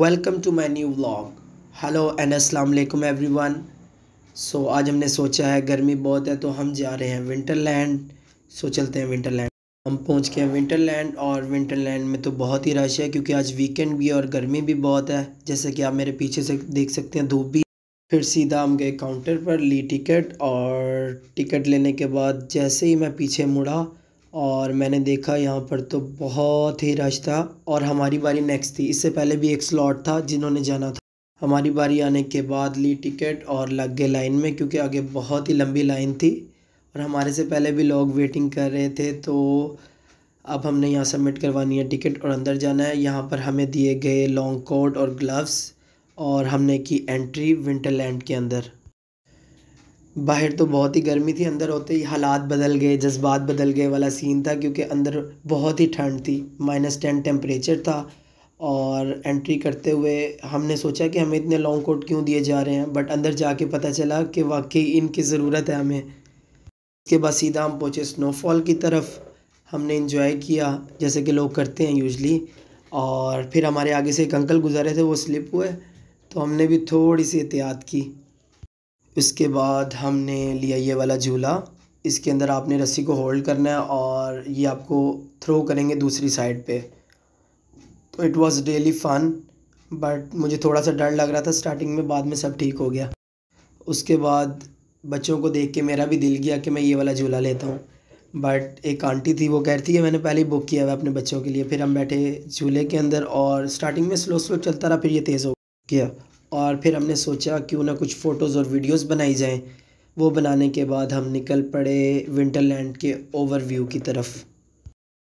Welcome to my new vlog hello and अस्सलाम वालेकुम everyone so आज हमने सोचा है गर्मी बहुत है तो हम जा रहे हैं विंटरलैंड सो चलते हैं विंटरलैंड हम पहुंच गए हैं विंटरलैंड और विंटरलैंड में तो बहुत ही रश है क्योंकि आज वीकेंड भी है और गर्मी भी बहुत है जैसे कि आप मेरे पीछे से देख सकते हैं धूप भी फिर सीधा हम गए काउंटर पर ली टिकट और टिकट लेने के बाद जैसे ही मैं पीछे मुड़ा और मैंने देखा यहाँ पर तो बहुत ही रश था और हमारी बारी नेक्स्ट थी इससे पहले भी एक स्लॉट था जिन्होंने जाना था हमारी बारी आने के बाद ली टिकट और लग गए लाइन में क्योंकि आगे बहुत ही लंबी लाइन थी और हमारे से पहले भी लोग वेटिंग कर रहे थे तो अब हमने यहाँ सबमिट करवानी है टिकट और अंदर जाना है यहाँ पर हमें दिए गए लॉन्ग कोट और ग्लव्स और हमने की एंट्री विंटरलैंड के अंदर बाहर तो बहुत ही गर्मी थी अंदर होते ही हालात बदल गए जज्बात बदल गए वाला सीन था क्योंकि अंदर बहुत ही ठंड थी माइनस टेन टेम्परेचर था और एंट्री करते हुए हमने सोचा कि हमें इतने लॉन्ग कोट क्यों दिए जा रहे हैं बट अंदर जाके पता चला कि वाकई इनकी ज़रूरत है हमें इसके बाद सीधा हम पहुँचे स्नोफॉल की तरफ हमने इंजॉय किया जैसे कि लोग करते हैं यूजली और फिर हमारे आगे से एक अंकल गुजारे थे वो स्लिप हुए तो हमने भी थोड़ी सी एहतियात की इसके बाद हमने लिया ये वाला झूला इसके अंदर आपने रस्सी को होल्ड करना है और ये आपको थ्रो करेंगे दूसरी साइड पे तो it was really fun but मुझे थोड़ा सा डर लग रहा था स्टार्टिंग में बाद में सब ठीक हो गया उसके बाद बच्चों को देख के मेरा भी दिल गया कि मैं ये वाला झूला लेता हूँ बट एक आंटी थी वो कह रही थी कि मैंने पहले ही बुक किया हुआ अपने बच्चों के लिए फिर हम बैठे झूले के अंदर और स्टार्टिंग में स्लो स्लो चलता रहा फिर ये तेज़ हो गया और फिर हमने सोचा क्यों ना कुछ फ़ोटोज़ और वीडियोस बनाई जाएं वो बनाने के बाद हम निकल पड़े विंटरलैंड के ओवरव्यू की तरफ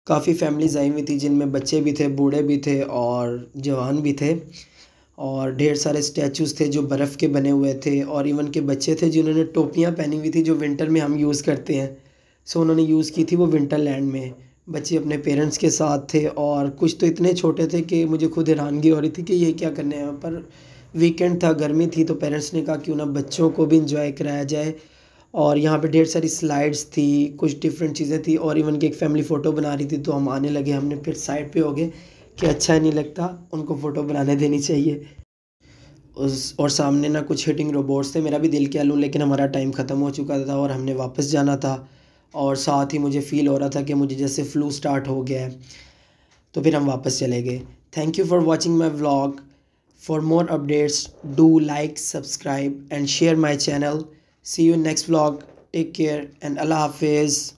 काफ़ी फैमिलीज़ आई हुई थी जिनमें बच्चे भी थे बूढ़े भी थे और जवान भी थे और ढेर सारे स्टैचूज़ थे जो बर्फ़ के बने हुए थे और इवन के बच्चे थे जिन्होंने टोपियाँ पहनी हुई थी जो विंटर में हम यूज़ करते हैं सो उन्होंने यूज़ की थी वो विंटर लैंड में बच्चे अपने पेरेंट्स के साथ थे और कुछ तो इतने छोटे थे कि मुझे खुद हैरानगी हो रही थी कि ये क्या करने हैं पर वीकेंड था गर्मी थी तो पेरेंट्स ने कहा क्यों ना बच्चों को भी इंजॉय कराया जाए और यहाँ पे ढेर सारी स्लाइड्स थी कुछ डिफरेंट चीज़ें थी और इवन की एक फैमिली फ़ोटो बना रही थी तो हम आने लगे हमने फिर साइड पे हो गए कि अच्छा नहीं लगता उनको फ़ोटो बनाने देनी चाहिए उस और सामने ना कुछ हिटिंग रोबोट्स थे मेरा भी दिल किया लूँ लेकिन हमारा टाइम ख़त्म हो चुका था और हमने वापस जाना था और साथ ही मुझे फ़ील हो रहा था कि मुझे जैसे फ़्लू स्टार्ट हो गया है तो फिर हम वापस चले गए thank you for watching my vlog For more updates, do like, subscribe and share my channel. See you next vlog. Take care and Allah Hafiz.